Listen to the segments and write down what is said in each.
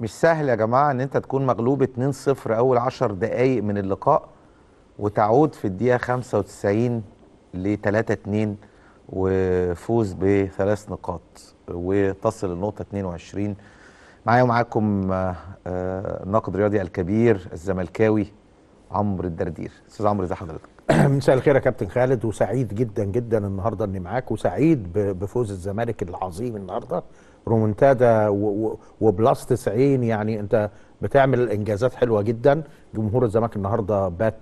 مش سهل يا جماعه ان انت تكون مغلوب 2-0 اول 10 دقائق من اللقاء وتعود في الدقيقه 95 ل 3-2 وفوز بثلاث نقاط وتصل النقطه 22 معايا ومعاكم الناقد آه، آه، الرياضي الكبير الزملكاوي عمرو الدردير استاذ عمرو ازي حضرتك مساء الخير يا كابتن خالد وسعيد جدا جدا النهارده اني معاك وسعيد بفوز الزمالك العظيم النهارده رومنتادا وبلس 90 يعني انت بتعمل انجازات حلوه جدا جمهور الزمالك النهارده بات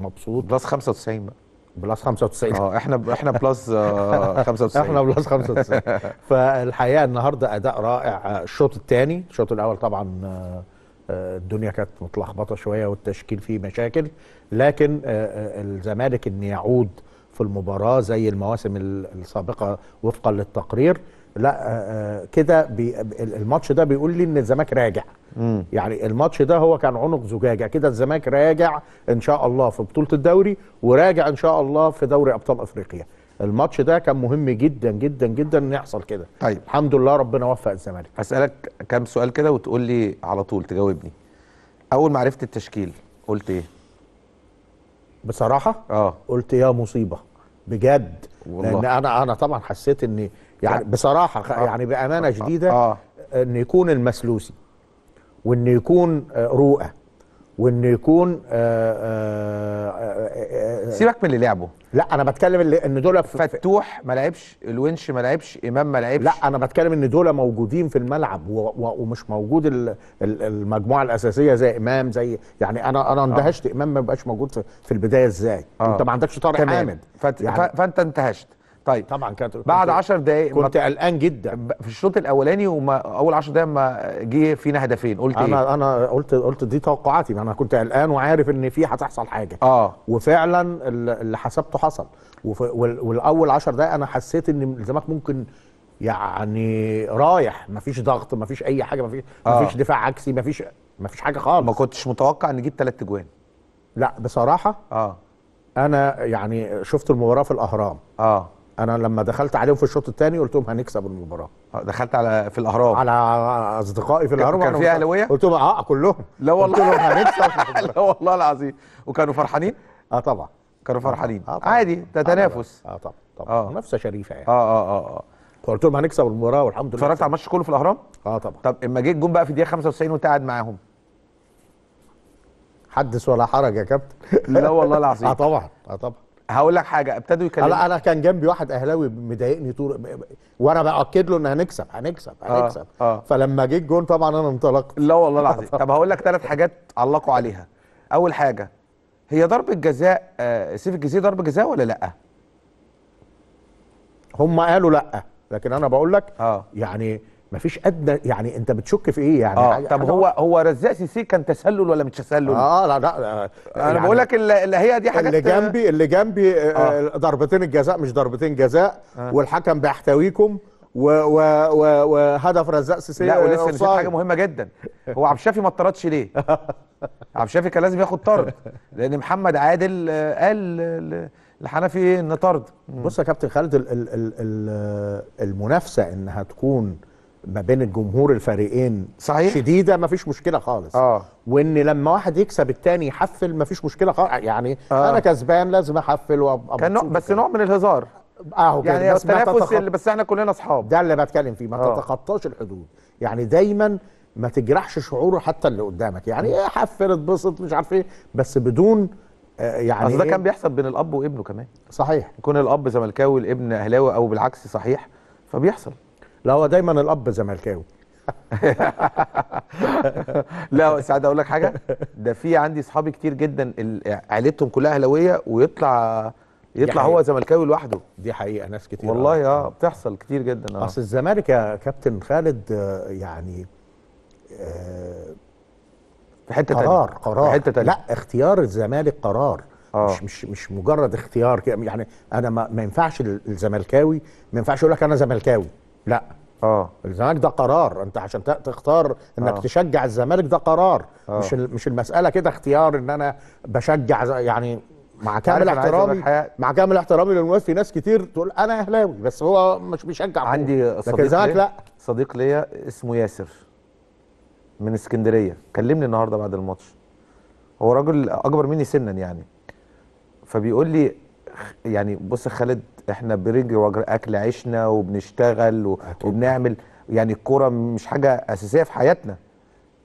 مبسوط بلس 95 بقى بلس 95 اه احنا ب... احنا بلس 95 آه، احنا بلس 95 فالحقيقه النهارده اداء رائع الشوط الثاني الشوط الاول طبعا آه، آه، الدنيا كانت متلخبطه شويه والتشكيل فيه مشاكل لكن الزمالك ان يعود في المباراه زي المواسم السابقه وفقا للتقرير لا آه، آه، كده الماتش ده بيقول لي ان الزمالك راجع مم. يعني الماتش ده هو كان عنق زجاجه كده الزمالك راجع ان شاء الله في بطوله الدوري وراجع ان شاء الله في دوري ابطال افريقيا الماتش ده كان مهم جدا جدا جدا ان يحصل كده طيب. الحمد لله ربنا وفق الزمالك هسالك كام سؤال كده وتقول لي على طول تجاوبني اول ما عرفت التشكيل قلت ايه بصراحه اه قلت يا مصيبه بجد والله. لان انا انا طبعا حسيت ان يعني بصراحه آه يعني بامانه آه. شديده آه ان يكون المسلوسي وان يكون آه، رؤى وان يكون آه، سيبك من اللي لعبه لا انا بتكلم ان دول فتوح ما لعبش الونش ما لعبش امام ما لعبش لا انا بتكلم ان دول موجودين في الملعب و... و... ومش موجود ال... المجموعه الاساسيه زي امام زي يعني انا انا اندهشت امام ما بقاش موجود في, البدايه ازاي آه. انت ما عندكش طارق حامد يعني... فانت انتهشت طيب طبعا كانت بعد 10 دقائق كنت قلقان جدا في الشوط الاولاني وما اول 10 دقائق ما جه فينا هدفين قلت انا إيه؟ انا قلت قلت دي توقعاتي انا كنت قلقان وعارف ان في هتحصل حاجه اه وفعلا اللي حسبته حصل والاول 10 دقائق انا حسيت ان الزمالك ممكن يعني رايح مفيش ضغط مفيش اي حاجه مفيش آه. مفيش دفاع عكسي مفيش مفيش حاجه خالص ما كنتش متوقع ان جبت ثلاث اجوان لا بصراحه اه انا يعني شفت المباراه في الاهرام اه انا لما دخلت عليهم في الشوط الثاني قلت لهم هنكسب المباراه آه، دخلت على في الاهرام على اصدقائي في الاهرام كان في اهلاويه قلت لهم اه كلهم لا والله قلت لهم هنكسب لا والله العظيم وكانوا فرحانين اه طبعا كانوا فرحانين آه طبعا. عادي ده آه، تنافس اه طبعا طبعا آه. منافسه شريفه يعني اه اه اه, آه. فقلت لهم هنكسب المباراه والحمد لله اتفرجت على الماتش كله في الاهرام اه طبعا طب اما جه الجون بقى في دقيقه 95 وانت قاعد معاهم حدث ولا حرج يا كابتن لا والله العظيم اه طبعا اه طبعا هقول لك حاجه ابتدوا يكلموا انا كان جنبي واحد اهلاوي مضايقني طول وانا باكد له ان هنكسب هنكسب هنكسب آه. آه. فلما جه الجون طبعا انا انطلقت لا والله العظيم طب هقول لك ثلاث حاجات علقوا عليها اول حاجه هي ضربه جزاء آه سيف الجزيري ضربه جزاء ولا لا هم قالوا لا لكن انا بقول لك آه. يعني ما فيش ادنى يعني انت بتشك في ايه يعني آه. طب هو هو رزاق سيسي كان تسلل ولا مش تسلل؟ اه لا لا انا يعني بقول لك اللي هي دي حاجات اللي جنبي اللي جنبي آه،, آه. آه. ضربتين الجزاء مش ضربتين جزاء آه. والحكم بيحتويكم وهدف رزاق سيسي لا ولسه آه، نسيت حاجه مهمه جدا هو عبد الشافي ما اطردش ليه؟ عبد الشافي كان لازم ياخد طرد لان محمد عادل قال الحنفي إيه؟ ان طرد بص يا كابتن خالد المنافسه انها تكون ما بين الجمهور الفريقين صحيح شديده ما فيش مشكله خالص آه. وان لما واحد يكسب التاني يحفل ما فيش مشكله خالص يعني آه. انا كسبان لازم احفل وابقى كان بس نوع من الهزار اهو يعني بس التنافس تتخط... اللي بس احنا كلنا اصحاب ده اللي بتكلم فيه ما آه. تتخطاش الحدود يعني دايما ما تجرحش شعوره حتى اللي قدامك يعني حفل اتبسط مش عارف ايه بس بدون آه، يعني اصل ده إيه؟ كان بيحصل بين الاب وابنه كمان صحيح يكون الاب زملكاوي والابن اهلاوي او بالعكس صحيح فبيحصل لا هو دايما الاب زملكاوي لا سعد اقول لك حاجه ده في عندي اصحابي كتير جدا عيلتهم كلها اهلاويه ويطلع يطلع هو زملكاوي لوحده دي حقيقه ناس كتير والله اه بتحصل كتير جدا اه اصل الزمالك يا كابتن خالد آه، يعني آه، في حته قرار تانية. قرار في حته تانية. لا اختيار الزمالك قرار آه. مش مش مش مجرد اختيار يعني انا ما, ما ينفعش الزملكاوي ما ينفعش يقول لك انا زملكاوي لا اه الزمالك ده قرار انت عشان تختار انك آه. تشجع الزمالك ده قرار آه. مش مش المساله كده اختيار ان انا بشجع يعني مع كامل احترامي مع كامل احترامي للمواهب في ناس كتير تقول انا اهلاوي بس هو مش بيشجع عندي صديق لكن لا صديق ليا اسمه ياسر من اسكندريه كلمني النهارده بعد الماتش هو راجل اكبر مني سنا يعني فبيقول لي يعني بص خالد احنا برجل وجر اكل عشنا وبنشتغل و... وبنعمل يعني الكوره مش حاجه اساسيه في حياتنا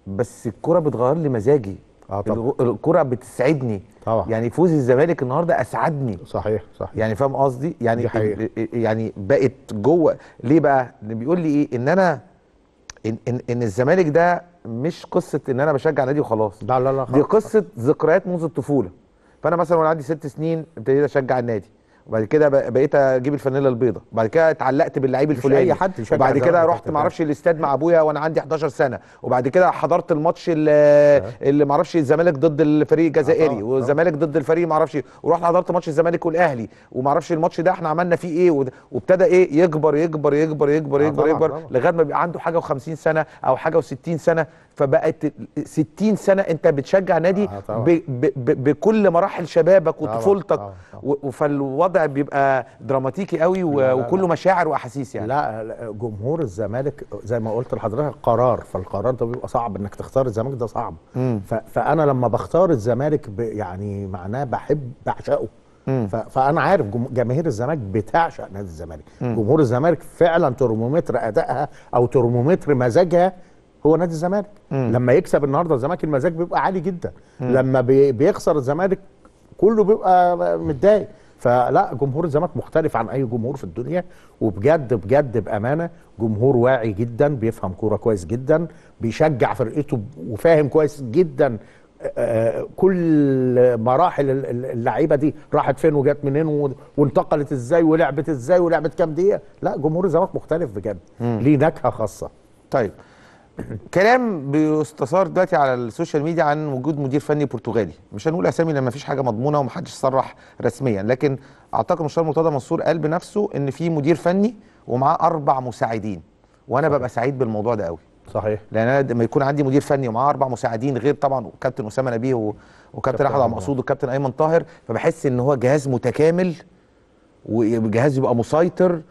بس الكوره بتغير لي مزاجي آه طبعا. بتسعدني طبعا يعني فوز الزمالك النهارده اسعدني صحيح صحيح يعني فاهم قصدي يعني يعني بقت جوه ليه بقى بيقول لي ايه ان انا ان ان, إن الزمالك ده مش قصه ان انا بشجع نادي وخلاص لا لا لا خلاص. دي قصه ذكريات منذ الطفوله فانا مثلا وانا عندي ست سنين ابتديت اشجع النادي وبعد كده بقيت اجيب الفانيلا البيضة وبعد كده اتعلقت باللعيب الفلاني اي حد وبعد كده رحت ما اعرفش الاستاد مع ابويا وانا عندي 11 سنه وبعد كده حضرت الماتش أه. اللي, ما اعرفش الزمالك ضد الفريق الجزائري أه، أه. والزمالك ضد الفريق ما اعرفش ورحت حضرت ماتش الزمالك والاهلي وما اعرفش الماتش ده احنا عملنا فيه ايه وابتدى ايه يكبر يكبر يكبر يكبر يكبر يكبر لغايه ما بيبقى عنده حاجه و50 سنه او حاجه و60 سنه فبقت 60 سنه انت بتشجع نادي آه ب ب ب بكل مراحل شبابك وطفولتك فالوضع بيبقى دراماتيكي قوي لا وكله لا مشاعر واحاسيس يعني لا جمهور الزمالك زي ما قلت لحضرتك قرار فالقرار ده بيبقى صعب انك تختار الزمالك ده صعب فانا لما بختار الزمالك يعني معناه بحب بعشقه فانا عارف جماهير الزمالك بتعشق نادي الزمالك جمهور الزمالك فعلا ترمومتر ادائها او ترمومتر مزاجها هو نادي الزمالك لما يكسب النهارده الزمالك المزاج بيبقى عالي جدا مم. لما بيخسر الزمالك كله بيبقى متضايق فلا جمهور الزمالك مختلف عن اي جمهور في الدنيا وبجد بجد بامانه جمهور واعي جدا بيفهم كوره كويس جدا بيشجع فرقته وفاهم كويس جدا كل مراحل اللعيبه دي راحت فين وجت منين وانتقلت ازاي ولعبت ازاي ولعبت كام دقيقه لا جمهور الزمالك مختلف بجد ليه نكهه خاصه طيب كلام بيستثار دلوقتي على السوشيال ميديا عن وجود مدير فني برتغالي مش هنقول اسامي لان فيش حاجه مضمونه ومحدش صرح رسميا لكن اعتقد مستشار مرتضى منصور قال بنفسه ان في مدير فني ومعاه اربع مساعدين وانا ببقى سعيد بالموضوع ده قوي صحيح لان انا لما يكون عندي مدير فني ومعاه اربع مساعدين غير طبعا كابتن اسامه نبيه وكابتن احمد مقصود وكابتن ايمن طاهر فبحس ان هو جهاز متكامل وجهاز يبقى مسيطر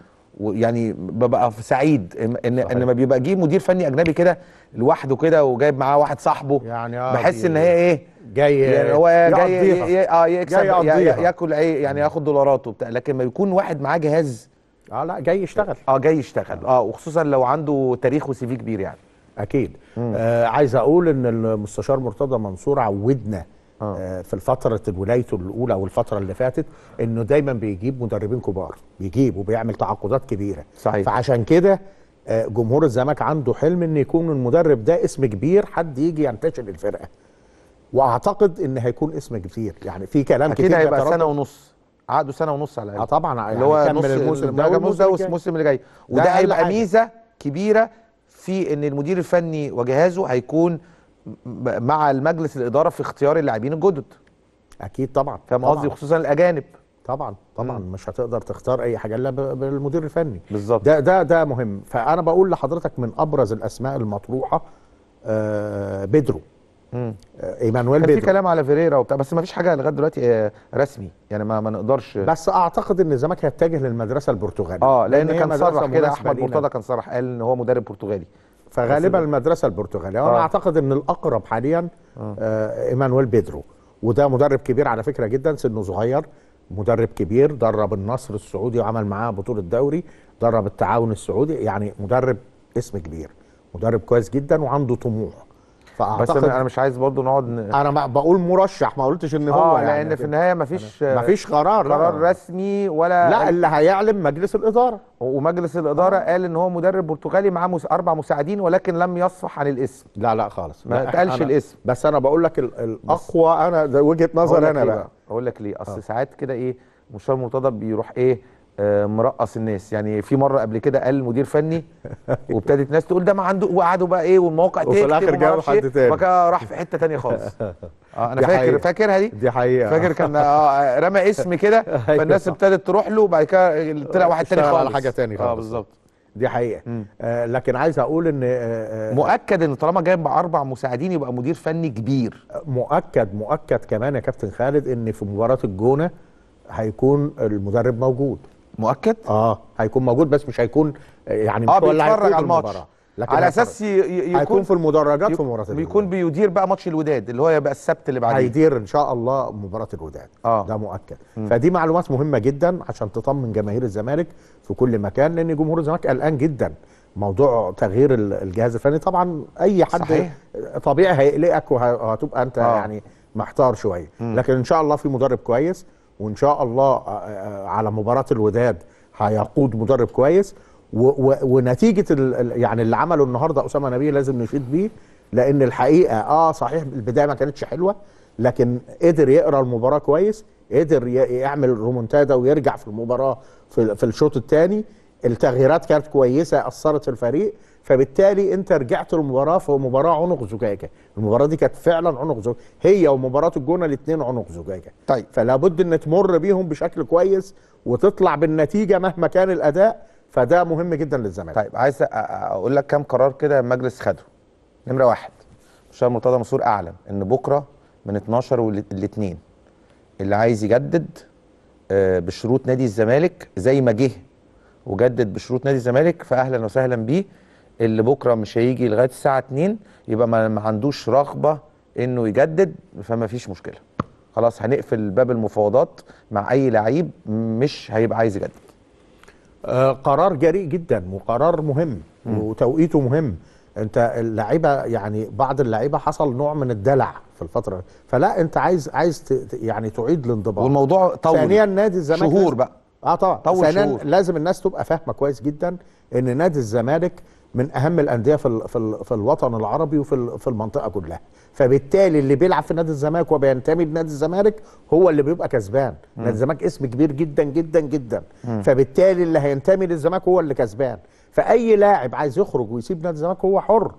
ويعني ببقى سعيد ان ان لما بيبقى جه مدير فني اجنبي كده لوحده كده وجايب معاه واحد صاحبه يعني آه بحس ان هي ايه جاي يعني هو جاي اه يكسب جاي ياكل ايه يعني ياخد دولاراته وبتاع لكن لما يكون واحد معاه جهاز اه لا جاي يشتغل اه جاي يشتغل اه وخصوصا لو عنده تاريخ وسي في كبير يعني اكيد آه عايز اقول ان المستشار مرتضى منصور عودنا آه. آه. في الفترة ولايته الأولى أو الفترة اللي فاتت إنه دايما بيجيب مدربين كبار بيجيب وبيعمل تعاقدات كبيرة صحيح. فعشان كده آه، جمهور الزمالك عنده حلم إن يكون المدرب ده اسم كبير حد يجي ينتشل الفرقة واعتقد ان هيكون اسم كبير يعني في كلام أكيد كتير اكيد هيبقى سنه ونص عقده سنه ونص على اه طبعا يعني اللي هو نص الموسم ده والموسم اللي جاي وده هيبقى ميزه كبيره في ان المدير الفني وجهازه هيكون مع المجلس الاداره في اختيار اللاعبين الجدد اكيد طبعا فاهم قصدي خصوصا الاجانب طبعا طبعا مم. مش هتقدر تختار اي حاجه الا بالمدير الفني بالظبط ده ده ده مهم فانا بقول لحضرتك من ابرز الاسماء المطروحه آه بيدرو آه ايمانويل بيدرو في كلام على فيريرا وبتاع بس ما فيش حاجه لغايه دلوقتي آه رسمي يعني ما, ما نقدرش بس اعتقد ان الزمالك هيتجه للمدرسه البرتغالي اه لان, لأن كان صرح كده احمد مرتضى كان صرح قال ان هو مدرب برتغالي فغالبا المدرسه البرتغاليه وانا آه. اعتقد ان الاقرب حاليا آه. آه ايمانويل بيدرو وده مدرب كبير على فكره جدا سنه صغير مدرب كبير درب النصر السعودي وعمل معاه بطوله دوري درب التعاون السعودي يعني مدرب اسم كبير مدرب كويس جدا وعنده طموح فاعتقد بس انا مش عايز برضو نقعد ن... انا بقول مرشح ما قلتش ان هو آه يعني لان في النهايه مفيش مفيش قرار قرار لا. رسمي ولا لا اللي هيعلم مجلس الاداره ومجلس الاداره آه. قال ان هو مدرب برتغالي معاه مس... اربع مساعدين ولكن لم يصفح عن الاسم لا لا خالص ما اتقالش الاسم بس انا بقول لك الاقوى انا وجهه نظر انا إيه بقى اقول لك ليه اصل آه. ساعات كده ايه مشار مرتضى بيروح ايه آه، مرقص الناس يعني في مره قبل كده قال مدير فني وابتدت ناس تقول ده ما عنده وقعدوا بقى ايه والمواقع تكتب وفي الاخر جابوا إيه. حد تاني وبعد راح في حته تانية خالص اه انا فاكر حقيقة. فاكرها دي دي حقيقه فاكر كان آه, آه، رمى اسم كده أيوة. فالناس ابتدت تروح له وبعد كده طلع واحد تاني خالص على حاجه تاني آه، خالص اه بالظبط دي حقيقه آه لكن عايز اقول ان آه مؤكد ان طالما جايب اربع مساعدين يبقى مدير فني كبير مؤكد مؤكد كمان يا كابتن خالد ان في مباراه الجونه هيكون المدرب موجود مؤكد اه هيكون موجود بس مش هيكون يعني مش آه هو اللي هيتفرج على الماتش لكن على اساس يكون هيكون في المدرجات في مباراه الوداد بيكون بيدير بقى ماتش الوداد اللي هو يبقى السبت اللي بعديه هيدير ان شاء الله مباراه الوداد آه. ده مؤكد م. فدي معلومات مهمه جدا عشان تطمن جماهير الزمالك في كل مكان لان جمهور الزمالك قلقان جدا موضوع تغيير الجهاز الفني طبعا اي حد صحيح. طبيعي هيقلقك وهتبقى انت آه. يعني محتار شويه لكن ان شاء الله في مدرب كويس وان شاء الله آه، آه، آه، على مباراه الوداد هيقود مدرب كويس ونتيجه يعني اللي عمله النهارده اسامه نبيل لازم نشيد بيه لان الحقيقه اه صحيح البدايه ما كانتش حلوه لكن قدر يقرا المباراه كويس قدر يعمل رومونتادا ويرجع في المباراه في, في الشوط الثاني التغييرات كانت كويسه اثرت في الفريق فبالتالي انت رجعت المباراه في مباراه عنق زجاجه المباراه دي كانت فعلا عنق زجاجه هي ومباراه الجونه الاثنين عنق زجاجه طيب فلا بد ان تمر بيهم بشكل كويس وتطلع بالنتيجه مهما كان الاداء فده مهم جدا للزمالك طيب عايز اقول لك كام قرار كده المجلس خده نمره واحد مشاور مرتضى منصور اعلن ان بكره من 12 والاثنين اللي عايز يجدد آه، بشروط نادي الزمالك زي ما جه وجدد بشروط نادي الزمالك فاهلا وسهلا بيه اللي بكره مش هيجي لغايه الساعه 2 يبقى ما عندوش رغبه انه يجدد فما فيش مشكله خلاص هنقفل باب المفاوضات مع اي لعيب مش هيبقى عايز يجدد آه قرار جريء جدا وقرار مهم م. وتوقيته مهم انت اللعيبه يعني بعض اللعيبه حصل نوع من الدلع في الفتره فلا انت عايز عايز يعني تعيد الانضباط والموضوع طول ثانيا نادي الزمالك شهور بقى اه طبعا طول ثانيا لازم الناس تبقى فاهمه كويس جدا ان نادي الزمالك من اهم الانديه في في الوطن العربي وفي في المنطقه كلها فبالتالي اللي بيلعب في نادي الزمالك وبينتمي لنادي الزمالك هو اللي بيبقى كسبان نادي الزمالك اسم كبير جدا جدا جدا م. فبالتالي اللي هينتمي للزمالك هو اللي كسبان فاي لاعب عايز يخرج ويسيب نادي الزمالك هو حر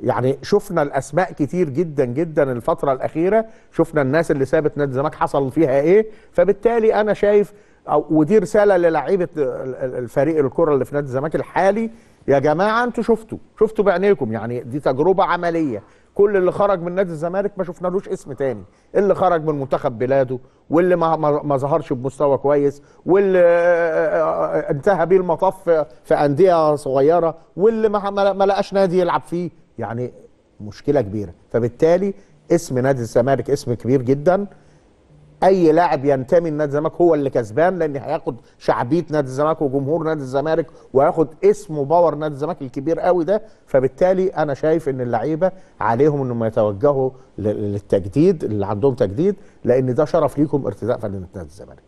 يعني شفنا الاسماء كتير جدا جدا الفتره الاخيره شفنا الناس اللي سابت نادي الزمالك حصل فيها ايه فبالتالي انا شايف أو ودي رساله للاعيبه الفريق الكره اللي في نادي الزمالك الحالي يا جماعه انتوا شفتوا شفتوا بعينيكم يعني دي تجربه عمليه كل اللي خرج من نادي الزمالك ما شفنالوش اسم تاني اللي خرج من منتخب بلاده واللي ما, ما ظهرش بمستوى كويس واللي آه، آه، آه، انتهى بيه المطاف في انديه صغيره واللي ما, ما لقاش نادي يلعب فيه يعني مشكله كبيره فبالتالي اسم نادي الزمالك اسم كبير جدا اي لاعب ينتمي لنادي الزمالك هو اللي كسبان لان هياخد شعبيه نادي الزمالك وجمهور نادي الزمالك وهياخد اسم وباور نادي الزمالك الكبير قوي ده فبالتالي انا شايف ان اللعيبه عليهم انهم يتوجهوا للتجديد اللي عندهم تجديد لان ده شرف ليكم ارتداء فنانة نادي الزمالك.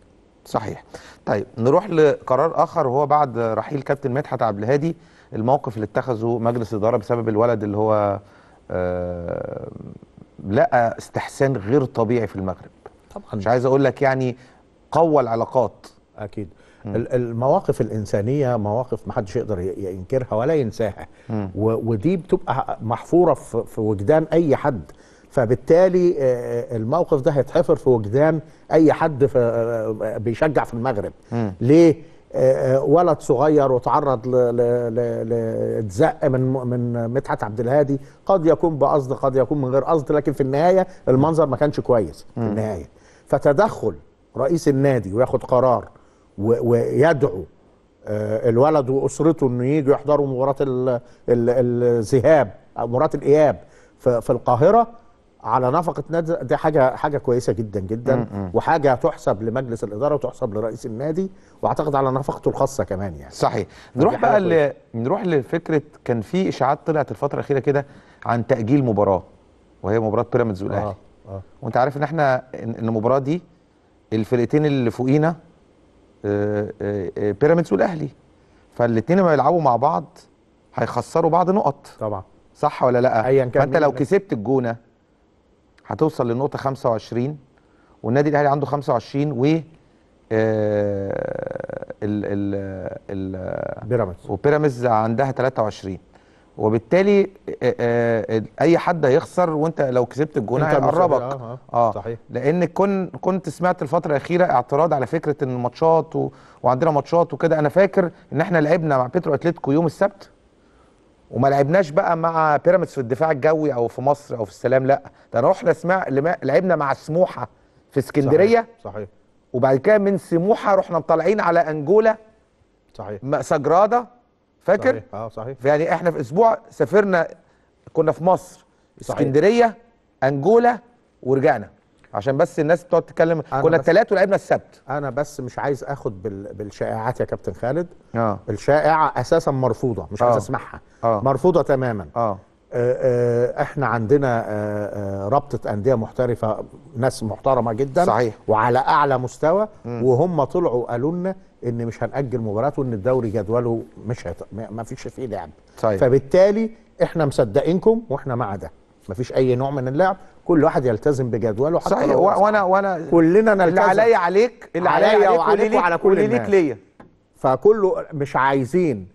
صحيح. طيب نروح لقرار اخر وهو بعد رحيل كابتن مدحت عبد الهادي الموقف اللي اتخذه مجلس الاداره بسبب الولد اللي هو آه لقى استحسان غير طبيعي في المغرب. طبعا مش عايز اقول لك يعني قوى العلاقات اكيد م. المواقف الانسانيه مواقف ما حدش يقدر ينكرها ولا ينساها ودي بتبقى محفوره في وجدان اي حد فبالتالي الموقف ده هيتحفر في وجدان اي حد في بيشجع في المغرب م. ليه ولد صغير وتعرض لتزق من من مدحت عبد الهادي قد يكون بقصد قد يكون من غير قصد لكن في النهايه المنظر ما كانش كويس في النهايه فتدخل رئيس النادي وياخد قرار ويدعو آه، الولد واسرته انه يجوا يحضروا مباراه الذهاب او مباراه الاياب في القاهره على نفقه نادي دي حاجه حاجه كويسه جدا جدا وحاجه تحسب لمجلس الاداره وتحسب لرئيس النادي واعتقد على نفقته الخاصه كمان يعني صحيح نروح بقى ل... نروح لفكره كان في اشاعات طلعت الفتره الاخيره كده عن تاجيل مباراه وهي مباراه بيراميدز آه. والاهلي آه. اه وانت عارف ان احنا ان المباراه دي الفرقتين اللي فوقينا آه، آه، آه، بيراميدز والاهلي فالاثنين لما يلعبوا مع بعض هيخسروا بعض نقط طبعا صح ولا لا ايا كان فانت لو كسبت الجونه هتوصل للنقطه 25 والنادي الاهلي عنده 25 و ال ال ال بيراميدز وبيراميدز عندها 23 وبالتالي آه، آه، آه، اي حد هيخسر وانت لو كسبت الجون هيقربك اه, آه. صحيح لان كن كنت سمعت الفتره الاخيره اعتراض على فكره ان الماتشات و... وعندنا ماتشات وكده انا فاكر ان احنا لعبنا مع بيترو اتلتيكو يوم السبت وما لعبناش بقى مع بيراميدز في الدفاع الجوي او في مصر او في السلام لا ده رحنا سمع لعبنا مع سموحه في اسكندريه صحيح, صحيح. وبعد كده من سموحه رحنا مطلعين على انجولا صحيح سجراده فاكر صحيح. اه صحيح يعني احنا في اسبوع سافرنا كنا في مصر صحيح. اسكندريه انجولا ورجعنا عشان بس الناس بتقعد تتكلم كنا الثلاث ولعبنا السبت انا بس مش عايز اخد بال... بالشائعات يا كابتن خالد آه. الشائعه اساسا مرفوضه مش آه. عايز اسمعها آه. مرفوضه تماما آه. آه، آه، احنا عندنا آه، رابطه انديه محترفه ناس محترمه جدا صحيح وعلى اعلى مستوى م. وهم طلعوا قالوا لنا ان مش هنأجل مباراه وان الدوري جدوله مش هت... ما فيش فيه لعب يعني. صحيح. فبالتالي احنا مصدقينكم واحنا مع ده ما فيش اي نوع من اللعب كل واحد يلتزم بجدوله حتى صحيح لو وانا وانا كلنا نلتزم اللي عليا عليك اللي عليا عليك وعليك وعلى كل ليك ليا فكله مش عايزين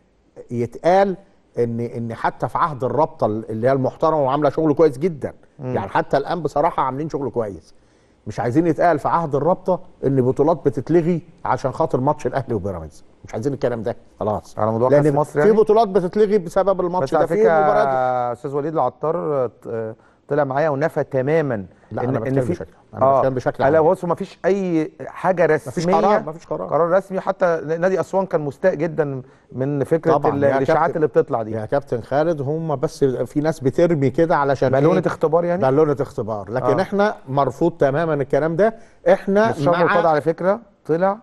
يتقال ان ان حتى في عهد الرابطه اللي هي المحترمه وعامله شغل كويس جدا مم. يعني حتى الان بصراحه عاملين شغل كويس مش عايزين يتقال في عهد الرابطه ان بطولات بتتلغي عشان خاطر ماتش الاهلي وبيراميدز مش عايزين الكلام ده خلاص على موضوع في مصر يعني في بطولات بتتلغي بسبب الماتش ده في مباريات استاذ وليد العطار آه، طلع معايا ونفى تماما لا إن انا بتكلم إن بشكل انا آه بشكل عام بص ما فيش اي حاجه رسميه ما فيش قرار ما فيش قرار قرار رسمي حتى نادي اسوان كان مستاء جدا من فكره الاشاعات اللي بتطلع دي يا كابتن خالد هم بس في ناس بترمي كده علشان إيه؟ بالونه اختبار يعني بالونه اختبار لكن آه. احنا مرفوض تماما الكلام ده احنا مع القضاء على فكره طلع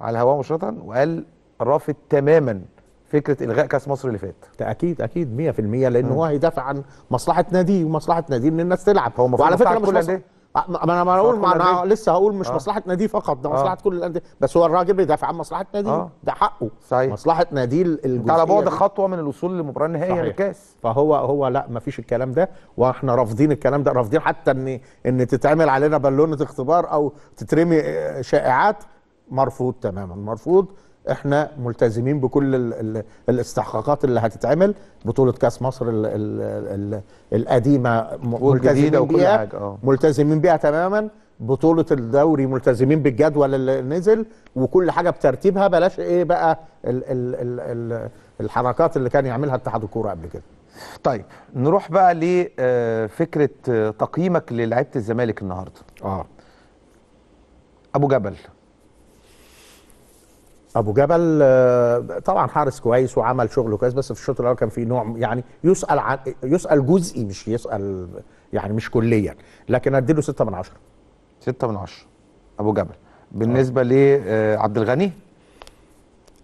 على الهواء مباشره وقال رافض تماما فكره الغاء كاس مصر اللي فات اكيد اكيد 100% لان هو هيدافع عن مصلحه ناديه ومصلحه ناديه ان الناس تلعب هو وعلى فكره مش مصلحه ما انا ما اقول انا لسه هقول مش آه. مصلحه ناديه فقط ده آه. مصلحه آه. كل الانديه بس هو الراجل بيدافع عن مصلحه ناديه آه. ده حقه صحيح مصلحه ناديه الجزئيه على بعد خطوه من الوصول للمباراه النهائيه للكاس فهو هو لا ما فيش الكلام ده واحنا رافضين الكلام ده رافضين حتى ان ان تتعمل علينا بالونه اختبار او تترمي آه، شائعات مرفوض تماما مرفوض احنا ملتزمين بكل الـ الـ الاستحقاقات اللي هتتعمل بطوله كاس مصر الـ الـ الـ القديمه ملتزمين بيها آه. ملتزمين بيها تماما بطوله الدوري ملتزمين بالجدول اللي نزل وكل حاجه بترتيبها بلاش ايه بقى الـ الـ الـ الـ الحركات اللي كان يعملها اتحاد الكوره قبل كده طيب نروح بقى لفكره آه، آه، تقييمك للعيبه الزمالك النهارده اه ابو جبل ابو جبل آه، طبعا حارس كويس وعمل شغله كويس بس في الشوط الاول كان في نوع يعني يسال عن يسال جزئي مش يسال يعني مش كليا لكن اديله 6 من 10 6 من 10 ابو جبل بالنسبه آه. لعبد آه، الغني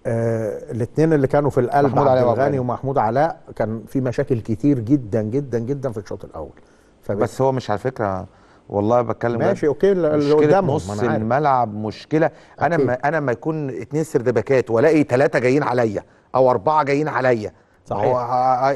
آه الاثنين اللي كانوا في القلب محمود عبد الغني ومحمود علاء كان في مشاكل كتير جدا جدا جدا في الشوط الاول بس هو مش على فكره والله بتكلم ماشي اوكي اللي قدامهم نص الملعب مشكله انا ما انا ما يكون اتنين سردباكات والاقي ثلاثه جايين عليا او اربعه جايين عليا صحيح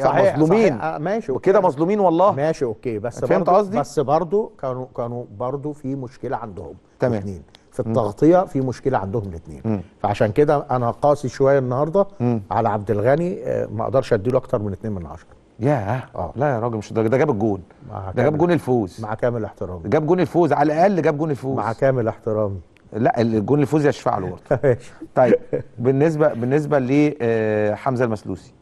صحيح مظلومين صحيح. آه، ماشي وكده مظلومين والله ماشي اوكي بس فهمت قصدي بس برضه كانوا كانوا برضه في مشكله عندهم تمام الاثنين في التغطيه في مشكله عندهم الاثنين فعشان كده انا قاسي شويه النهارده مم. على عبد الغني آه، ما اقدرش اديله اكتر من اثنين من عشره يا اه لا يا راجل مش ده, ده جاب الجون ده جاب جون الفوز مع كامل احترامي جاب جون الفوز على الاقل جاب جون الفوز مع كامل احترامي لا الجون الفوز يشفع له طيب بالنسبه بالنسبه لحمزه آه، المسلوسي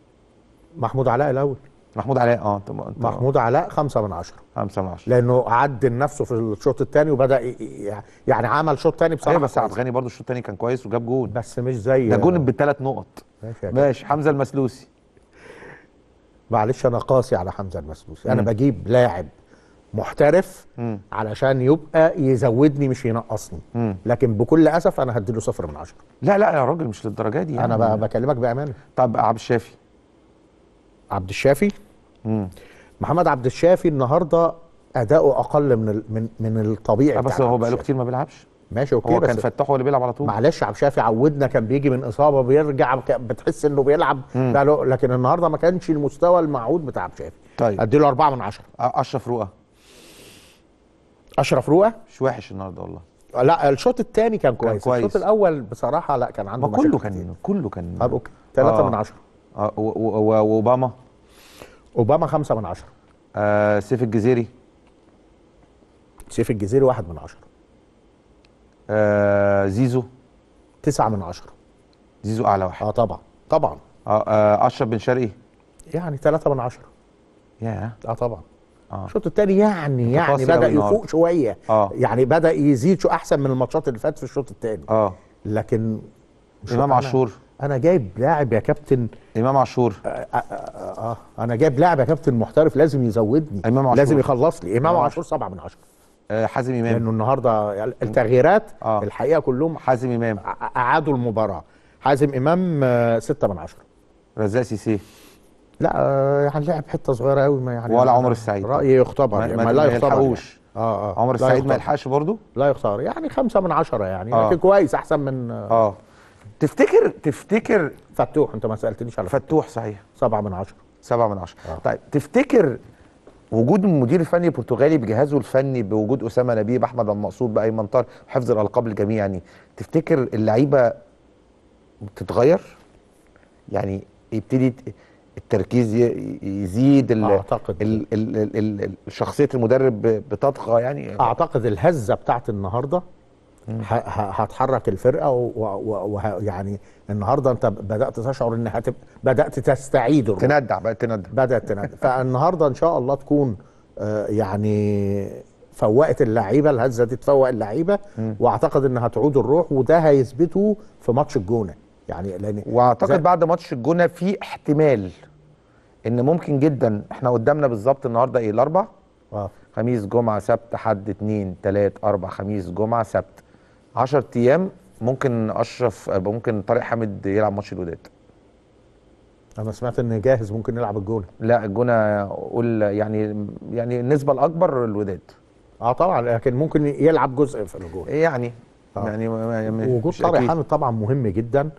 محمود علاء الاول محمود علاء اه انت محمود علاء 5 من 10 5 من 10 لانه عدل نفسه في الشوط الثاني وبدا يعني عمل شوط ثاني بصراحه أيوة بس عبد الغني برضه الشوط الثاني كان كويس وجاب جون بس مش زي ده جون بثلاث نقط ماشي ماشي حمزه المسلوسي معلش انا قاسي على حمزه المسلوسي انا بجيب لاعب محترف مم. علشان يبقى يزودني مش ينقصني مم. لكن بكل اسف انا هديله صفر من عشرة لا لا يا راجل مش للدرجه دي يعني. انا بكلمك بامانه طب عبد الشافي عبد الشافي مم. محمد عبد الشافي النهارده اداؤه اقل من من من الطبيعي بس هو بقاله كتير ما بيلعبش ماشي اوكي هو بس كان فتحه اللي بيلعب على طول معلش عبد الشافي عودنا كان بيجي من اصابه بيرجع بتحس انه بيلعب لكن النهارده ما كانش المستوى المعهود بتاع عبد الشافي طيب اديله أربعة من عشرة اشرف رؤى اشرف رؤى مش وحش النهارده والله لا الشوط الثاني كان كويس, كان كويس. الشوط الاول بصراحه لا كان عنده ما كله كان كله كان طب اوكي 3 آه. من عشرة آه واوباما اوباما 5 من عشرة آه سيف الجزيري سيف الجزيري 1 من عشرة آه زيزو تسعة من عشرة زيزو أعلى واحد اه طبعا طبعا آه آه أشرف بن شرقي يعني ثلاثة من عشرة yeah. اه طبعا آه. الشوط الثاني يعني يعني بدا يفوق شويه آه. يعني بدا يزيد شو احسن من الماتشات اللي فاتت في الشوط الثاني اه لكن امام عاشور انا جايب لاعب يا كابتن امام عاشور آه،, آه, آه, آه, اه انا جايب لاعب يا كابتن محترف لازم يزودني امام عاشور لازم يخلص لي امام, إمام آه. عاشور 7 من 10 آه، حازم امام لانه النهارده التغييرات آه. الحقيقه كلهم حازم امام اعادوا المباراه حازم امام 6 آه، من 10 رزاق سيسي لا يعني آه، لعب حته صغيره قوي ما يعني ولا عمر السعيد رايي يختبر ما, يعني ما لا يختبر يعني. اه اه عمر السعيد ما يلحقش برضه لا يختار يعني 5 من 10 يعني آه. لكن كويس احسن من اه تفتكر تفتكر فتوح انت ما سالتنيش على فتوح, فتوح صحيح 7 من 10 7 من 10 آه. طيب تفتكر وجود المدير الفني البرتغالي بجهازه الفني بوجود اسامه نبيب احمد المقصود بايمن طارق حفظ الالقاب للجميع يعني تفتكر اللعيبه بتتغير يعني يبتدي التركيز يزيد اعتقد الـ الـ الـ الـ شخصيه المدرب بتطغى يعني اعتقد الهزه بتاعت النهارده هتحرك الفرقه ويعني النهارده انت بدات تشعر ان هتب بدات تستعيد الروح تندع بدات تندع بدات تندع فالنهارده ان شاء الله تكون آه، يعني فوقت اللعيبه الهزه دي تفوق اللعيبه واعتقد ان هتعود الروح وده هيثبته في ماتش الجونه يعني لان واعتقد بعد ماتش الجونه في احتمال ان ممكن جدا احنا قدامنا بالظبط النهارده ايه الاربع اه خميس جمعه سبت حد اثنين ثلاث اربع خميس جمعه سبت 10 ايام ممكن اشرف ممكن طارق حامد يلعب ماتش الوداد انا سمعت ان جاهز ممكن نلعب الجونه لا الجونه قول يعني يعني النسبه الاكبر الوداد اه طبعا لكن ممكن يلعب جزء في الجونه يعني آه. يعني وجود طارق حامد طبعا مهم جدا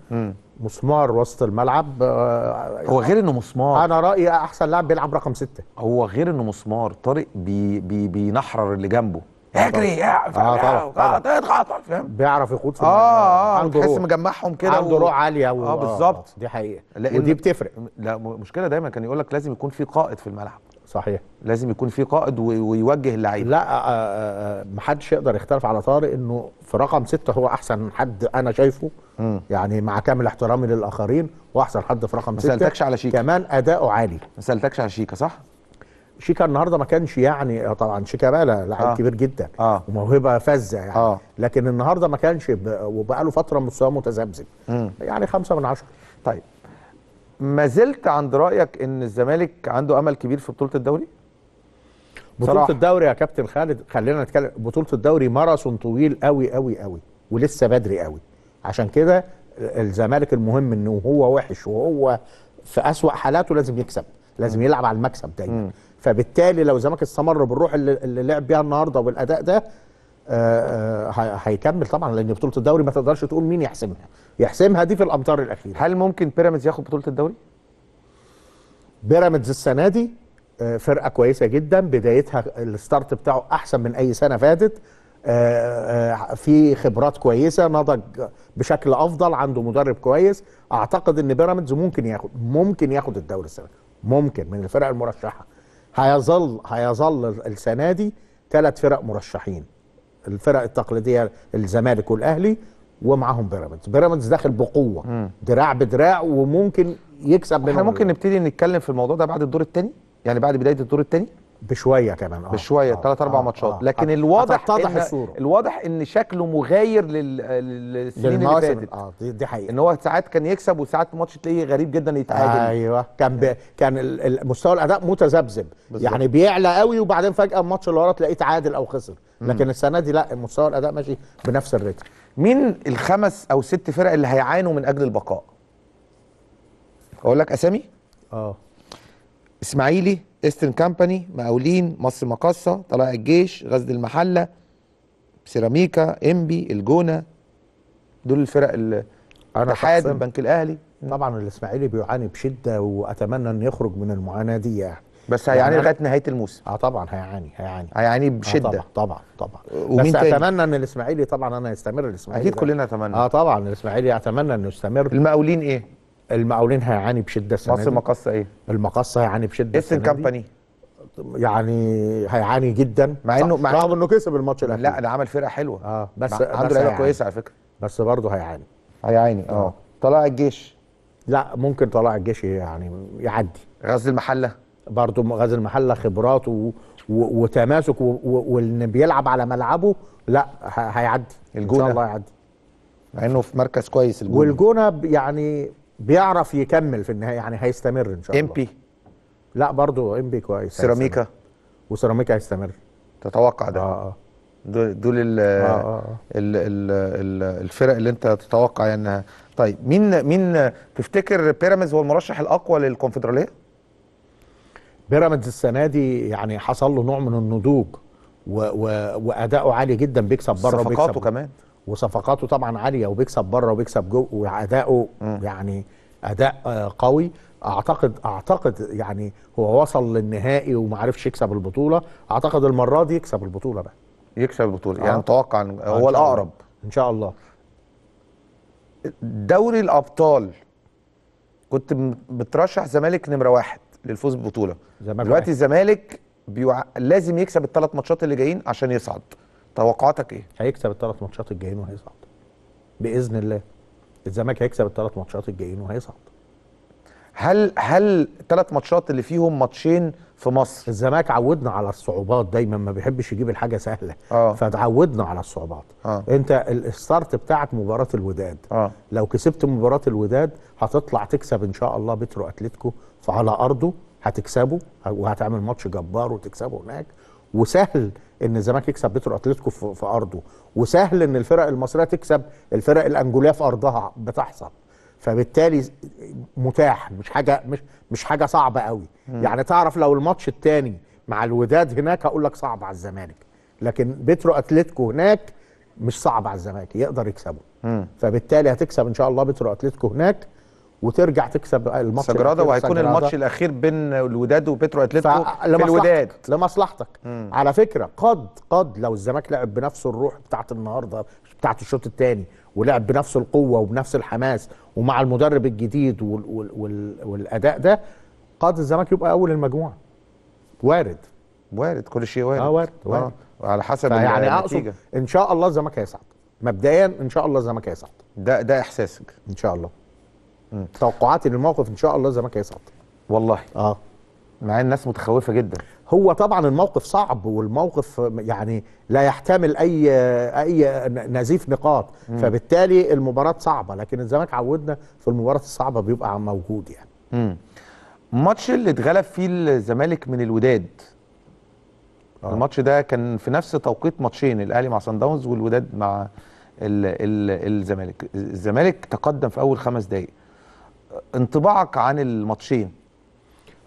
مسمار وسط الملعب آه، هو غير انه مسمار انا رايي احسن لاعب بيلعب رقم ستة هو غير انه مسمار طارق بي بي بينحرر اللي جنبه اجري اه اضغط فاهم بيعرف يخوض في آه،, اه عنده تحس مجمعهم كده عنده روح عاليه آه،, اه بالظبط دي حقيقه ودي بتفرق لا مشكله دايما كان يقول لك لازم يكون في قائد في الملعب صحيح لازم يكون في قائد ويوجه اللعيبه لا آه، محدش يقدر يختلف على طارق انه في رقم ستة هو احسن حد انا شايفه م. يعني مع كامل احترامي للاخرين واحسن حد في رقم ستة ما سالتكش على شيكا كمان اداؤه عالي ما سالتكش على شيكا صح شيكا النهارده ما كانش يعني آه، طبعا شيكا بالا لاعب آه. كبير جدا آه. وموهبه فذه يعني آه. لكن النهارده ما كانش وبقى له فتره مستواه متذبذب يعني خمسة من عشرة طيب ما زلت عند رايك ان الزمالك عنده امل كبير في بطوله الدوري؟ بطوله صراحة. الدوري يا كابتن خالد خلينا نتكلم بطوله الدوري ماراثون طويل قوي قوي قوي ولسه بدري قوي عشان كده الزمالك المهم انه هو وحش وهو في اسوا حالاته لازم يكسب لازم يلعب على المكسب دايما فبالتالي لو الزمالك استمر بالروح اللي, لعب بيها النهارده وبالاداء ده آه، آه، هيكمل طبعا لان بطوله الدوري ما تقدرش تقول مين يحسمها يحسمها دي في الامتار الاخيره هل ممكن بيراميدز ياخد بطوله الدوري بيراميدز السنه دي آه، فرقه كويسه جدا بدايتها الستارت بتاعه احسن من اي سنه فاتت في خبرات كويسه نضج بشكل افضل عنده مدرب كويس اعتقد ان بيراميدز ممكن ياخد ممكن ياخد الدوري السنه ممكن من الفرق المرشحه هيظل هيظل السنه دي ثلاث فرق مرشحين الفرق التقليديه الزمالك والاهلي ومعاهم بيراميدز بيراميدز داخل بقوه دراع بدراع وممكن يكسب احنا ممكن نبتدي نتكلم في الموضوع ده بعد الدور الثاني يعني بعد بدايه الدور الثاني بشويه كمان آه بشويه ثلاث آه، اربع آه، ماتشات آه. لكن الواضح إن الصورة. الواضح ان شكله مغاير للسنين اللي فاتت اه دي, دي حقيقه ان هو ساعات كان يكسب وساعات ماتش تلاقيه غريب جدا يتعادل ايوه كان ب... كان مستوى الاداء متذبذب يعني بيعلى قوي وبعدين فجاه الماتش اللي ورا تلاقيه تعادل او خسر لكن السنه دي لا مستوى الاداء ماشي بنفس الريتم مين الخمس او ست فرق اللي هيعانوا من اجل البقاء اقول لك اسامي اه اسماعيلي ايسترن كامباني مقاولين مصر مقاصه طلائع الجيش غزل المحله سيراميكا انبي الجونه دول الفرق الاتحاد البنك الاهلي طبعا الاسماعيلي بيعاني بشده واتمنى ان يخرج من المعاناه دي يعني بس يعني هيعاني لغايه نهايه الموسم اه طبعا هيعاني هيعاني هيعاني آه بشده آه طبعا طبعا طبعا ومين بس تاني؟ اتمنى ان الاسماعيلي طبعا انا يستمر الاسماعيلي اكيد كلنا اتمنى اه طبعا الاسماعيلي اتمنى انه يستمر المقاولين ايه المقاولين هيعاني بشده السنه مصر مقصه ايه؟ المقصه هيعاني بشده دي كامباني يعني هيعاني جدا مع انه مع رغم انه كسب الماتش الاخير لا ده عمل فرقه حلوه اه بس عنده لعيبه كويسه على فكره بس برضه هيعاني هيعاني آه. اه طلائع الجيش لا ممكن طلائع الجيش يعني يعدي غزل المحله برضه غزل المحله خبراته و... و... وتماسك و... وان بيلعب على ملعبه لا ه... هيعدي الجونه ان شاء الله هيعدي مع انه في مركز كويس الجونه والجونه يعني بيعرف يكمل في النهايه يعني هيستمر ان شاء الله امبي لا برضه امبي كويس سيراميكا هيستمر. وسيراميكا هيستمر تتوقع ده اه اه دول دول ال آه آه. آه. ال الفرق اللي انت تتوقع يعني انها يعني طيب مين مين تفتكر بيراميدز هو المرشح الاقوى للكونفدراليه؟ بيراميدز السنه دي يعني حصل له نوع من النضوج واداؤه عالي جدا بيكسب بره صفقاته كمان وصفقاته طبعا عاليه وبيكسب بره وبيكسب جوه واداؤه يعني اداء آه، قوي اعتقد اعتقد يعني هو وصل للنهائي وما عرفش يكسب البطوله اعتقد المره دي يكسب البطوله بقى يكسب البطوله آه. يعني متوقع آه. هو الاقرب ان شاء الله دوري الابطال كنت بترشح زمالك نمره واحد للفوز بالبطوله دلوقتي الزمالك بيوع... لازم يكسب الثلاث ماتشات اللي جايين عشان يصعد توقعاتك ايه؟ هيكسب الثلاث ماتشات الجايين وهيصعد باذن الله الزمالك هيكسب الثلاث ماتشات الجايين وهيصعد هل هل الثلاث ماتشات اللي فيهم ماتشين في مصر الزمالك عودنا على الصعوبات دايما ما بيحبش يجيب الحاجه سهله آه. فتعودنا على الصعوبات آه. انت الستارت بتاعك مباراه الوداد آه. لو كسبت مباراه الوداد هتطلع تكسب ان شاء الله بترو اتلتيكو فعلى ارضه هتكسبه وهتعمل ماتش جبار وتكسبه هناك وسهل ان الزمالك يكسب بيترو اتلتيكو في ارضه وسهل ان الفرق المصريه تكسب الفرق الانجوليه في ارضها بتحصل فبالتالي متاح مش حاجه مش مش حاجه صعبه قوي م. يعني تعرف لو الماتش الثاني مع الوداد هناك هقول لك صعب على الزمالك لكن بيترو اتلتيكو هناك مش صعب على الزمالك يقدر يكسبه م. فبالتالي هتكسب ان شاء الله بيترو اتلتيكو هناك وترجع تكسب الماتش سجرادا وهيكون سجرادة. الماتش الاخير بين الوداد وبترو اتلتيكو في الوداد لمصلحتك مم. على فكره قد قد لو الزمالك لعب بنفس الروح بتاعه النهارده بتاعه الشوط الثاني ولعب بنفس القوه وبنفس الحماس ومع المدرب الجديد وال وال وال والاداء ده قد الزمالك يبقى اول المجموعه وارد وارد كل شيء وارد اه وارد, آه، وارد. آه. على حسب يعني اقصد ان شاء الله الزمالك هيصعد مبدئيا ان شاء الله الزمالك هيصعد ده ده احساسك ان شاء الله توقعاتي للموقف ان شاء الله الزمالك هيصعد والله اه مع الناس متخوفه جدا هو طبعا الموقف صعب والموقف يعني لا يحتمل اي اي نزيف نقاط مم. فبالتالي المباراه صعبه لكن الزمالك عودنا في المباراه الصعبه بيبقى موجود يعني امم الماتش اللي اتغلب فيه الزمالك من الوداد آه. الماتش ده كان في نفس توقيت ماتشين الاهلي مع سان داونز والوداد مع الزمالك الزمالك تقدم في اول خمس دقائق انطباعك عن الماتشين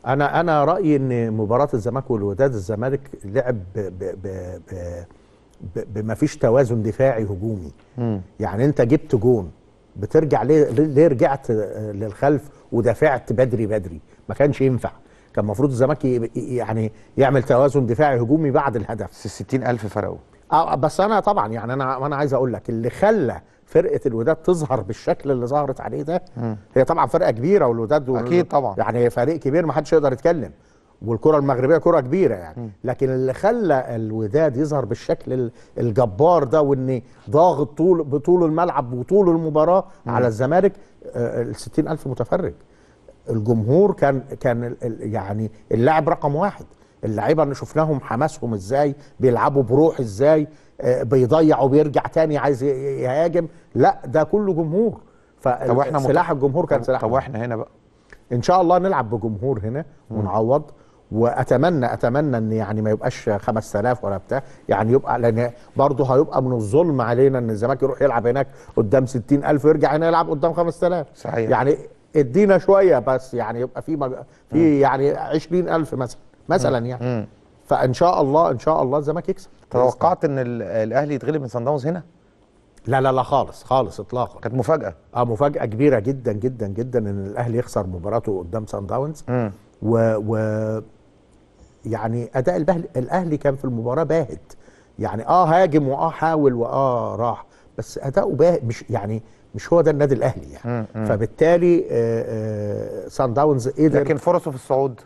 انا انا رايي ان مباراه الزمالك والوداد الزمالك لعب ب ب ب بما فيش توازن دفاعي هجومي م. يعني انت جبت جون بترجع ليه ليه رجعت للخلف ودافعت بدري بدري ما كانش ينفع كان المفروض الزمالك يعني يعمل توازن دفاعي هجومي بعد الهدف 60000 فرقوا اه بس انا طبعا يعني انا انا عايز اقول لك اللي خلى فرقه الوداد تظهر بالشكل اللي ظهرت عليه ده هي طبعا فرقه كبيره والوداد اكيد طبعا يعني فريق كبير ما حدش يقدر يتكلم والكره المغربيه كره كبيره يعني لكن اللي خلى الوداد يظهر بالشكل الجبار ده وان ضاغط طول بطول الملعب وطول المباراه على الزمالك آه، ال 60000 متفرج الجمهور كان كان يعني اللاعب رقم واحد اللعيبه اللي شفناهم حماسهم ازاي بيلعبوا بروح ازاي آه، بيضيع وبيرجع تاني عايز يهاجم لا ده كله جمهور فسلاح الجمهور كان سلاح طب واحنا هنا بقى ان شاء الله نلعب بجمهور هنا ونعوض واتمنى اتمنى ان يعني ما يبقاش 5000 ولا بتاع يعني يبقى لان برضه هيبقى من الظلم علينا ان الزمالك يروح يلعب هناك قدام 60000 ويرجع هنا يلعب قدام 5000 صحيح يعني ادينا شويه بس يعني يبقى في في يعني 20000 مثلا مثلا يعني فان شاء الله ان شاء الله الزمالك يكسب توقعت ان الاهلي يتغلب من سان داونز هنا لا لا لا خالص خالص اطلاقا كانت مفاجاه اه مفاجاه كبيره جدا جدا جدا ان الاهلي يخسر مباراته قدام سان داونز و, و يعني اداء الاهلي كان في المباراه باهت يعني اه هاجم واه حاول واه راح بس اداؤه باهت مش يعني مش هو ده النادي الاهلي يعني مم. فبالتالي آه آه سان داونز قدر لكن فرصه في الصعود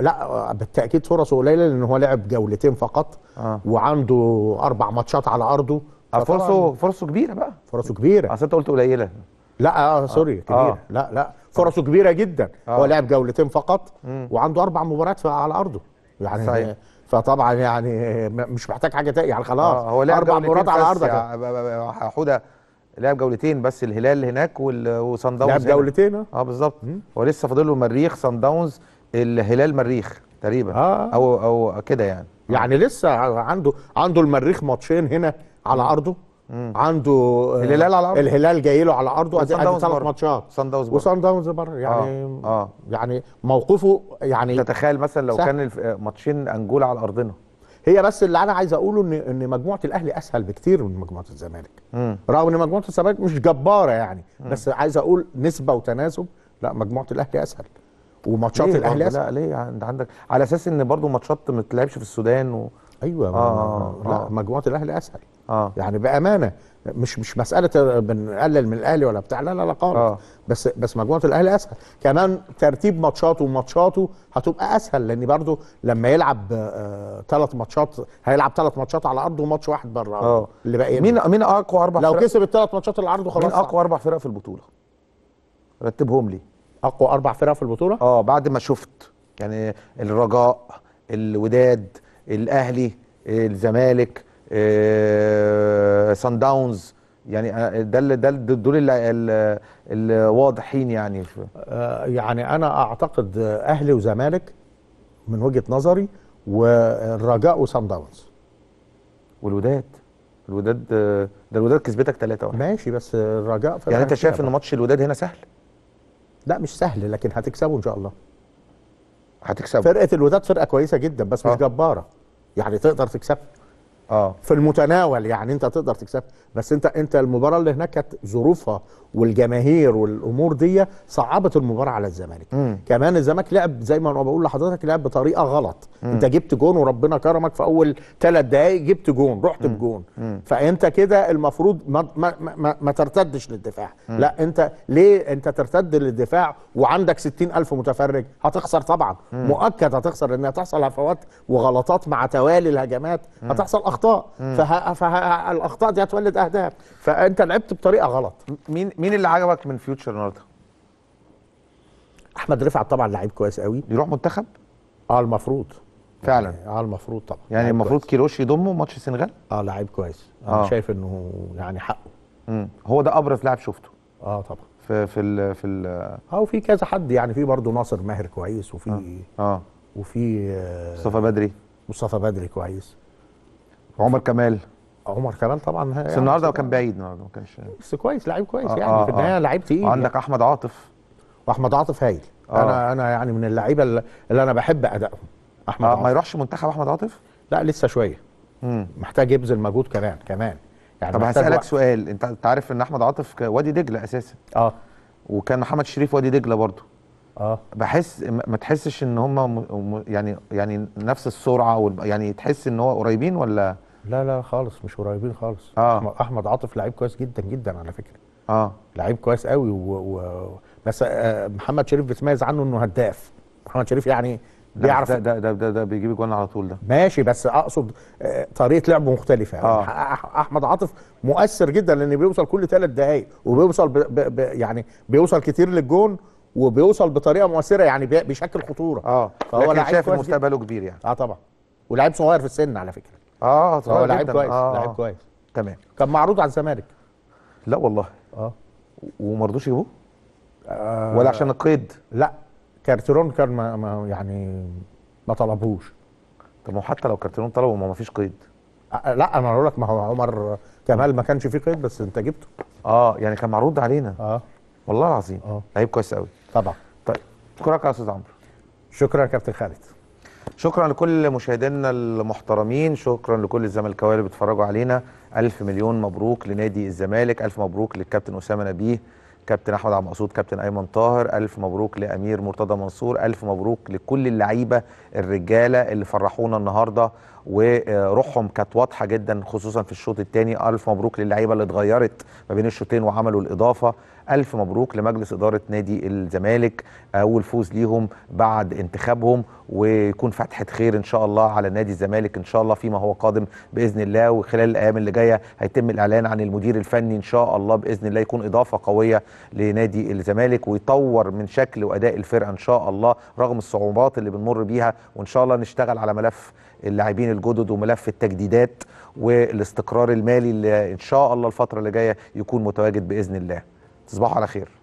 لا بالتاكيد فرصه قليله لان هو لعب جولتين فقط آه. وعنده اربع ماتشات على ارضه آه، فرصه فرصه كبيره بقى فرصه كبيره اصل انت قلت قليله لا آه سوري آه. كبيره آه. لا لا فرصه كبيره جدا آه. هو لعب جولتين فقط وعنده اربع مباريات على ارضه يعني صحيح. فطبعا يعني مش محتاج حاجه تاني يعني خلاص آه هو اربع مباريات على ارضك حوده لعب جولتين بس الهلال هناك وصن داونز لعب جولتين اه, آه، بالظبط هو لسه فاضل له مريخ صن داونز الهلال مريخ تقريبا آه. او او كده يعني يعني لسه عنده عنده المريخ ماتشين هنا على ارضه مم. عنده آه، الهلال على ارضه الهلال جاي له على ارضه ادي ثلاث ماتشات سان داونز بره وسان داونز بره آه. يعني آه. آه. يعني موقفه يعني تتخيل مثلا لو سهل. كان ماتشين انجولا على ارضنا هي بس اللي انا عايز اقوله ان ان مجموعه الاهلي اسهل بكتير من مجموعه الزمالك رغم ان مجموعه الزمالك مش جباره يعني مم. بس عايز اقول نسبه وتناسب لا مجموعه الاهلي اسهل وماتشات الاهلي لا ليه عندك على اساس ان برضو ماتشات ما تلعبش في السودان و... ايوه آه آه لا آه مجموعه الاهلي اسهل آه يعني بامانه مش مش مساله بنقلل من الاهلي ولا بتاع لا لا لا خالص آه بس بس مجموعه الاهلي اسهل كمان ترتيب ماتشاته وماتشاته هتبقى اسهل لان برضو لما يلعب ثلاث آه ماتشات هيلعب ثلاث ماتشات على ارضه وماتش واحد بره اه اللي باقي مين مين اقوى اربع لو كسب الثلاث ماتشات اللي على ارضه خلاص مين اقوى اربع فرق في البطوله رتبهم لي اقوى اربع فرق في البطوله اه بعد ما شفت يعني الرجاء الوداد الاهلي الزمالك آه، سان داونز يعني آه، ده ده دول اللي, واضحين يعني آه يعني انا اعتقد اهلي وزمالك من وجهه نظري والرجاء وسان داونز والوداد الوداد آه، ده الوداد كسبتك 3 1 ماشي بس الرجاء يعني انت شايف ان ماتش الوداد هنا سهل لا مش سهل لكن هتكسبه ان شاء الله هتكسبه فرقه الوداد فرقه كويسه جدا بس مش آه. جباره يعني تقدر تكسبها اه في المتناول يعني انت تقدر تكسب بس انت انت المباراه اللي هناك كانت ظروفها والجماهير والامور دي صعبت المباراه على الزمالك مم. كمان الزمالك لعب زي ما انا بقول لحضرتك لعب بطريقه غلط مم. انت جبت جون وربنا كرمك في اول ثلاث دقائق جبت جون رحت مم. بجون مم. فانت كده المفروض ما, ما, ما, ما ترتدش للدفاع مم. لا انت ليه انت ترتد للدفاع وعندك 60000 متفرج هتخسر طبعا مم. مؤكد هتخسر لان هتحصل هفوات وغلطات مع توالي الهجمات مم. هتحصل اخطاء اخطاء فالاخطاء دي هتولد اهداف فانت لعبت بطريقه غلط مين مين اللي عجبك من فيوتشر النهارده احمد رفعت طبعا لعيب كويس قوي يروح منتخب اه المفروض فعلا يعني اه المفروض طبعا يعني المفروض كيروش يضمه ماتش السنغال اه لعيب كويس انا آه. شايف انه يعني حقه مم. هو ده ابرز لاعب شفته اه طبعا في في الـ في الـ اه وفي كذا حد يعني في برضه ناصر ماهر كويس وفي اه, آه. وفي آه مصطفى بدري مصطفى بدري كويس عمر كمال عمر كمال طبعا بس يعني النهارده كان بعيد النهارده ما كانش بس كويس لعيب كويس آه يعني آه في النهايه آه. لعيب تقيل يعني. عندك احمد عاطف واحمد عاطف هايل آه انا انا يعني من اللعيبه اللي انا بحب ادائهم احمد آه عاطف. ما يروحش منتخب احمد عاطف لا لسه شويه مم. محتاج يبذل مجهود كمان كمان يعني طب هسالك سؤال انت انت عارف ان احمد عاطف وادي دجله اساسا اه وكان محمد شريف وادي دجله برضه اه بحس ما تحسش ان هم يعني يعني نفس السرعه يعني تحس ان هو قريبين ولا لا لا خالص مش قريبين خالص آه. احمد عاطف لعيب كويس جدا جدا على فكره اه لعيب كويس قوي و... و... بس آه، محمد شريف بيتميز عنه انه هداف محمد شريف يعني بيعرف ده ده ده, ده, ده بيجيب جوان على طول ده ماشي بس اقصد آه، طريقه لعبه مختلفه يعني آه. احمد عاطف مؤثر جدا لان بيوصل كل ثلاث دقائق وبيوصل ب ب ب يعني بيوصل كتير للجون وبيوصل بطريقه مؤثره يعني بيشكل خطوره اه فهو لكن شايف مستقبله كبير يعني اه طبعا ولاعيب صغير في السن على فكره اه صغير هو لعيب كويس آه لعيب كويس تمام كان معروض على الزمالك لا والله اه وما رضوش يجيبوه آه ولا عشان القيد لا كارتيرون كان ما, يعني ما طلبهوش طب ما حتى لو كارتيرون طلبه ما فيش قيد آه, آه، لا انا اقول لك ما هو عمر كمال ما كانش فيه قيد بس انت جبته اه يعني كان معروض علينا اه والله العظيم اه لعيب كويس قوي طبعا طيب شكرا يا استاذ عمرو شكرا يا كابتن خالد شكرا لكل مشاهدينا المحترمين شكرا لكل الزملكاويه اللي بيتفرجوا علينا ألف مليون مبروك لنادي الزمالك ألف مبروك للكابتن أسامة نبيه كابتن أحمد عبد المقصود كابتن أيمن طاهر ألف مبروك لأمير مرتضى منصور ألف مبروك لكل اللعيبة الرجالة اللي فرحونا النهاردة وروحهم كانت واضحه جدا خصوصا في الشوط الثاني الف مبروك للعيبه اللي اتغيرت ما بين الشوطين وعملوا الاضافه ألف مبروك لمجلس إدارة نادي الزمالك أول فوز ليهم بعد انتخابهم ويكون فتحة خير إن شاء الله على نادي الزمالك إن شاء الله فيما هو قادم بإذن الله وخلال الأيام اللي جاية هيتم الإعلان عن المدير الفني إن شاء الله بإذن الله يكون إضافة قوية لنادي الزمالك ويطور من شكل وأداء الفرقة إن شاء الله رغم الصعوبات اللي بنمر بيها وإن شاء الله نشتغل على ملف اللاعبين الجدد وملف التجديدات والاستقرار المالي اللي ان شاء الله الفتره اللي جايه يكون متواجد باذن الله تصبحوا على خير